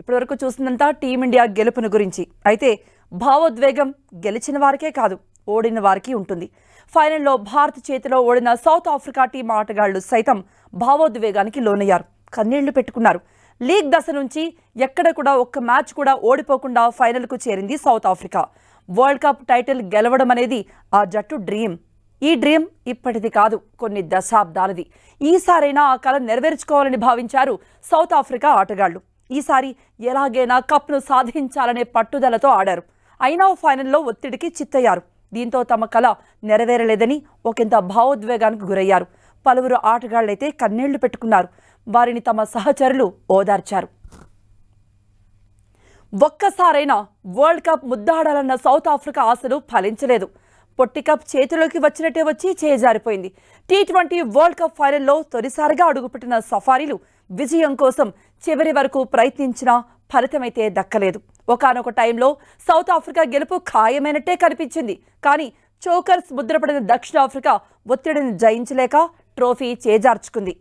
ఇప్పటివరకు చూసిందంతా టీమిండియా గెలుపును గురించి అయితే భావోద్వేగం గెలిచిన వారికే కాదు ఓడిన వారికి ఉంటుంది ఫైనల్లో భారత్ చేతిలో ఓడిన సౌత్ ఆఫ్రికా టీం ఆటగాళ్లు సైతం భావోద్వేగానికి లోనయ్యారు కన్నీళ్లు పెట్టుకున్నారు లీగ్ దశ నుంచి ఎక్కడ కూడా ఒక్క మ్యాచ్ కూడా ఓడిపోకుండా ఫైనల్కు చేరింది South Africa world cup title గెలవడం అనేది ఆ జట్టు డ్రీమ్ ఈ డ్రీమ్ ఇప్పటిది కాదు కొన్ని దశాబ్దాలది ఈసారైనా ఆ కళ నెరవేర్చుకోవాలని భావించారు సౌత్ ఆఫ్రికా ఆటగాళ్లు ఈసారి ఎలాగైనా కప్ను సాధించాలనే పట్టుదలతో ఆడారు అయినా ఫైనల్లో ఒత్తిడికి చిత్తయ్యారు దీంతో తమ కళ నెరవేరలేదని ఒకంత భావోద్వేగానికి గురయ్యారు పలువురు ఆటగాళ్లైతే కన్నీళ్లు పెట్టుకున్నారు వారిని తమ సహచరులు ఓదార్చారు ఒక్కసారైనా వరల్డ్ కప్ ముద్దాడాలన్న సౌత్ ఆఫ్రికా ఆశలు ఫలించలేదు పొట్టి కప్ చేతిలోకి వచ్చినట్టే వచ్చి చేజారిపోయింది టీ ట్వంటీ వరల్డ్ కప్ ఫైనల్లో తొలిసారిగా అడుగుపెట్టిన సఫారీలు విజయం కోసం చివరి వరకు ప్రయత్నించినా ఫలితమైతే దక్కలేదు ఒకనొక టైంలో సౌత్ ఆఫ్రికా గెలుపు ఖాయమైనట్టే కనిపించింది కానీ చోకర్స్ ముద్రపడిన దక్షిణాఫ్రికా ఒత్తిడిని జయించలేక ట్రోఫీ చేజార్చుకుంది